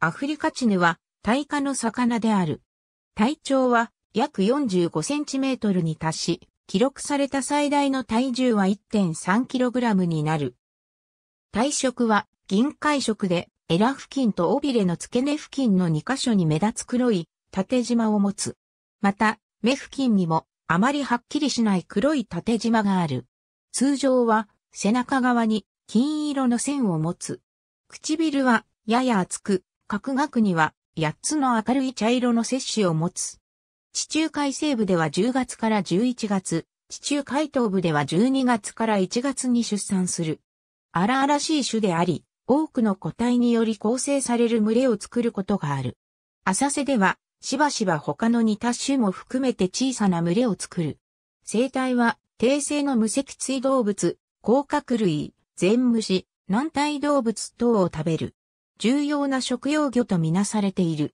アフリカチヌは大化の魚である。体長は約45センチメートルに達し、記録された最大の体重は1 3ラムになる。体色は銀海色で、エラ付近と尾びれの付け根付近の2箇所に目立つ黒い縦縞を持つ。また、目付近にもあまりはっきりしない黒い縦縞がある。通常は背中側に金色の線を持つ。唇はやや厚く、各学には8つの明るい茶色の摂氏を持つ。地中海西部では10月から11月、地中海東部では12月から1月に出産する。荒々しい種であり、多くの個体により構成される群れを作ることがある。浅瀬では、しばしば他の似た種も含めて小さな群れを作る。生態は、低性の無脊椎動物、甲殻類、全虫、軟体動物等を食べる。重要な食用魚とみなされている。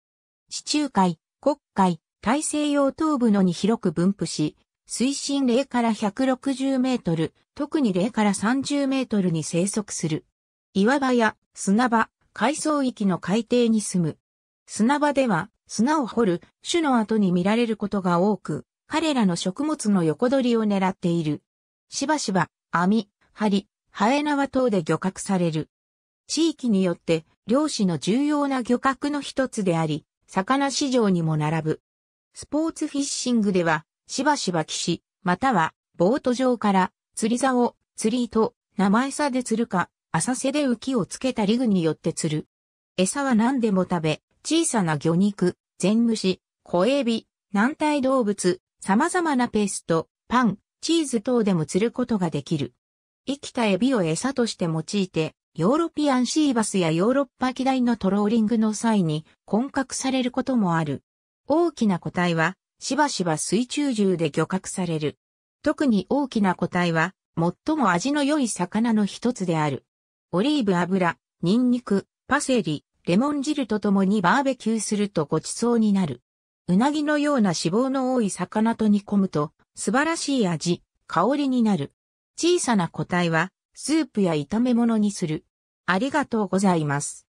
地中海、黒海、大西洋東部のに広く分布し、水深0から160メートル、特に0から30メートルに生息する。岩場や砂場、海藻域の海底に住む。砂場では砂を掘る種の後に見られることが多く、彼らの食物の横取りを狙っている。しばしば、網、針、ハエ縄等で漁獲される。地域によって漁師の重要な漁獲の一つであり、魚市場にも並ぶ。スポーツフィッシングでは、しばしば岸、または、ボート上から、釣り竿、釣り糸、生餌で釣るか、浅瀬で浮きをつけたリグによって釣る。餌は何でも食べ、小さな魚肉、全虫、小エビ、軟体動物、様々なペースト、パン、チーズ等でも釣ることができる。生きたエビを餌として用いて、ヨーロピアンシーバスやヨーロッパ機台のトローリングの際に混獲されることもある。大きな個体はしばしば水中銃で漁獲される。特に大きな個体は最も味の良い魚の一つである。オリーブ油、ニンニク、パセリ、レモン汁とともにバーベキューするとごちそうになる。うなぎのような脂肪の多い魚と煮込むと素晴らしい味、香りになる。小さな個体はスープや炒め物にする。ありがとうございます。